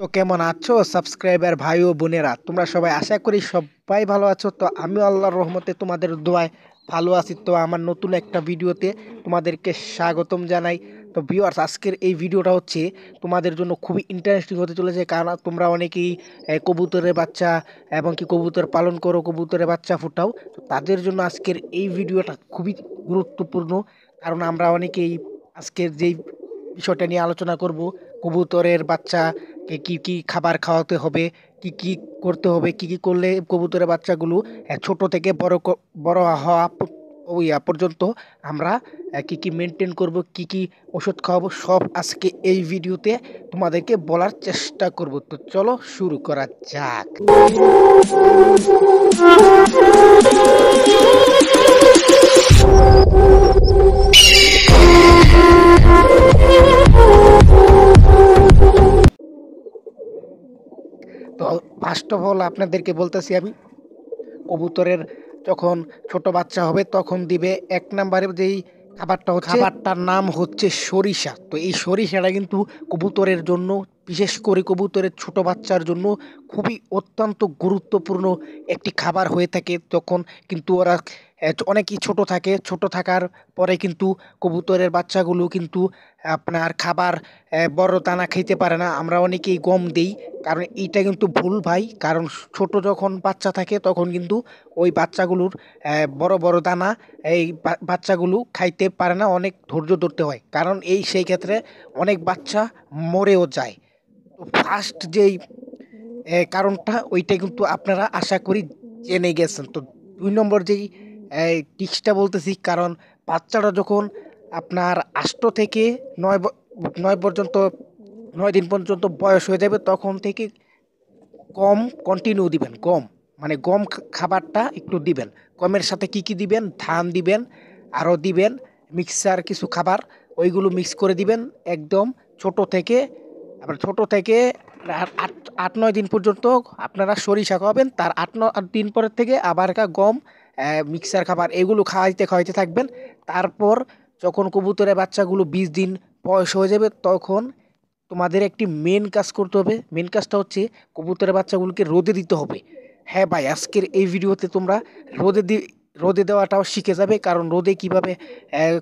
তো কেমন আছো সাবস্ক্রাইবার ভাই ও বোনেরা তোমরা সবাই আশা করি সবাই ভালো আছো তো আমি আল্লাহর রহমতে তোমাদের দোয়ায় ভালো আছি তো আমার নতুন একটা ভিডিওতে তোমাদেরকে স্বাগতম জানাই তো ভিউয়ার্স আজকের এই ভিডিওটা হচ্ছে তোমাদের জন্য খুবই ইন্টারেস্টিং হতে চলেছে কারণ তোমরা অনেকেই কবুতরের বাচ্চা এবং কি কবুতর পালন করো কবুতরের বাচ্চা ফুটাও তাদের জন্য আজকের এই ভিডিওটা খুবই গুরুত্বপূর্ণ কারণ আমরা অনেকেই আজকের যেই বিষয়টা নিয়ে আলোচনা করব কবুতরের বাচ্চা কি কি খাবার খাওয়াতে হবে কি কি করতে হবে কি কি করলে কবুতরের বাচ্চাগুলো ছোট থেকে বড় বড় হওয়া ইয়া পর্যন্ত আমরা কী কী মেনটেন করব কি কি ওষুধ খাওয়াবো সব আজকে এই ভিডিওতে তোমাদেরকে বলার চেষ্টা করব তো চলো শুরু করা যাক তো ফার্স্ট অফ অল আপনাদেরকে বলতেছি আমি কবুতরের যখন ছোট বাচ্চা হবে তখন দিবে এক নাম্বারের যেই খাবারটা হচ্ছে খাবারটার নাম হচ্ছে সরিষা তো এই সরিষাটা কিন্তু কবুতরের জন্য বিশেষ করে কবুতরের ছোট বাচ্চার জন্য খুবই অত্যন্ত গুরুত্বপূর্ণ একটি খাবার হয়ে থাকে তখন কিন্তু ওরা অনেকই ছোট থাকে ছোট থাকার পরে কিন্তু কবুতরের বাচ্চাগুলো কিন্তু আপনার খাবার বড় দানা খেতে পারে না আমরা অনেকেই গম দিই কারণ এইটা কিন্তু ভুল ভাই কারণ ছোট যখন বাচ্চা থাকে তখন কিন্তু ওই বাচ্চাগুলোর বড় বড় দানা এই বাচ্চাগুলো খাইতে পারে না অনেক ধৈর্য ধরতে হয় কারণ এই সেই ক্ষেত্রে অনেক বাচ্চা মরেও যায় তো ফার্স্ট যেই কারণটা ওইটা কিন্তু আপনারা আশা করি জেনে গেছেন তো দুই নম্বর যেই এই টিক্সটা বলতেছি কারণ বাচ্চারা যখন আপনার আষ্ট থেকে নয় নয় পর্যন্ত নয় দিন পর্যন্ত বয়স হয়ে যাবে তখন থেকে কম কন্টিনিউ দিবেন গম মানে গম খাবারটা একটু দিবেন গমের সাথে কি কি দিবেন ধান দিবেন আরও দিবেন মিক্সার কিছু খাবার ওইগুলো মিক্স করে দিবেন একদম ছোট থেকে আবার ছোট থেকে মানে আট আট নয় দিন পর্যন্ত আপনারা সরিষা খাওয়াবেন তার আট ন দিন পরের থেকে আবার একা গম মিক্সার খাবার এগুলো খাওয়াইতে খাওয়াইতে থাকবেন তারপর যখন কবুতরের বাচ্চাগুলো বিশ দিন বয়স হয়ে যাবে তখন তোমাদের একটি মেন কাজ করতে হবে মেন কাজটা হচ্ছে কবুতরের বাচ্চাগুলোকে রোদে দিতে হবে হ্যাঁ ভাই আজকের এই ভিডিওতে তোমরা রোদে দি রোদে দেওয়াটাও শিখে যাবে কারণ রোদে কিভাবে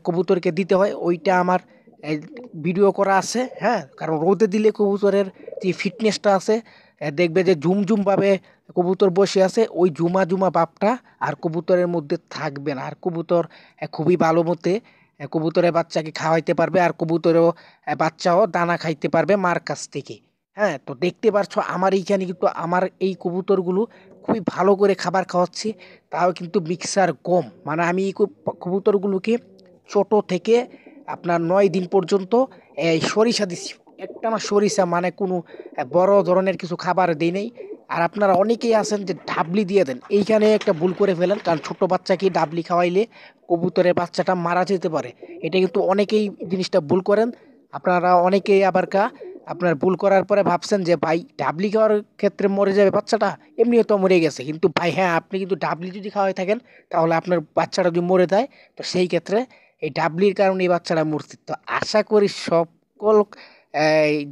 কবুতরকে দিতে হয় ওইটা আমার ভিডিও করা আছে হ্যাঁ কারণ রোদে দিলে কবুতরের যে ফিটনেসটা আছে দেখবে যে ঝুম কবুতর বসে আছে ওই জুমা জুমা বাপটা আর কবুতরের মধ্যে থাকবে না আর কবুতর খুবই ভালো মতে কবুতরের বাচ্চাকে খাওয়াইতে পারবে আর কবুতরেও বাচ্চাও দানা খাইতে পারবে মার কাছ থেকে হ্যাঁ তো দেখতে পারছো আমার এইখানে কিন্তু আমার এই কবুতরগুলো খুবই ভালো করে খাবার খাওয়াচ্ছি তাও কিন্তু মিক্সার কম মানে আমি এই কবুতরগুলোকে ছোটো থেকে আপনার নয় দিন পর্যন্ত এই সরিষা দিচ্ছি একটানা সরিষা মানে কোনো বড় ধরনের কিছু খাবার দিই নেই আর আপনারা অনেকেই আছেন যে ডাবলি দিয়ে দেন এইখানে একটা ভুল করে ফেলেন কারণ ছোট বাচ্চাকে ডাবলি খাওয়াইলে কবুতরের বাচ্চাটা মারা যেতে পারে এটা কিন্তু অনেকেই জিনিসটা ভুল করেন আপনারা অনেকেই আবার কা আপনার ভুল করার পরে ভাবছেন যে ভাই ডাবলি খাওয়ার ক্ষেত্রে মরে যাবে বাচ্চাটা এমনিও তো মরে গেছে কিন্তু ভাই হ্যাঁ আপনি কিন্তু ডাবলি যদি খাওয়াই থাকেন তাহলে আপনার বাচ্চাটা যদি মরে যায় তো সেই ক্ষেত্রে এই ডাবলির কারণে এই বাচ্চারা মরছে তো আশা করি সকল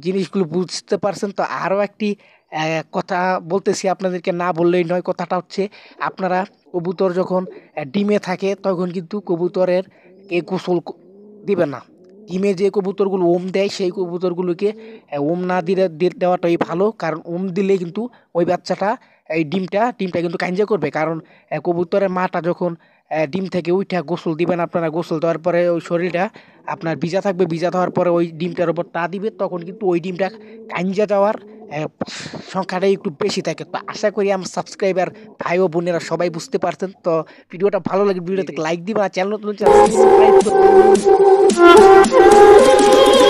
জিনিসগুলো বুঝতে পারছেন তো আরও একটি কথা বলতেছি আপনাদেরকে না বললেই নয় কথাটা হচ্ছে আপনারা কবুতর যখন ডিমে থাকে তখন কিন্তু কবুতরের এ গোসল দিবে না ডিমে যে কবুতরগুলো ওম দেয় সেই কবুতরগুলোকে ওম না দিলে দেওয়াটাই ভালো কারণ ওম দিলে কিন্তু ওই বাচ্চাটা এই ডিমটা ডিমটা কিন্তু কাঞ্জা করবে কারণ কবুতরের মাটা যখন ডিম থেকে উইঠা গোসল দিবেন আপনারা গোসল দেওয়ার পরে ওই শরীরটা আপনার ভিজা থাকবে ভিজা দেওয়ার পরে ওই ডিমটার ওপর তা দিবে তখন কিন্তু ওই ডিমটা কাঞ্জা যাওয়ার সংখ্যাটা একটু বেশি থাকে তো আশা করি আমার সাবস্ক্রাইবার ভাই ও বোনেরা সবাই বুঝতে পারছেন তো ভিডিওটা ভালো লাগে থেকে লাইক দিবেন আর চ্যানেল নতুন চ্যানেল সাবস্ক্রাইব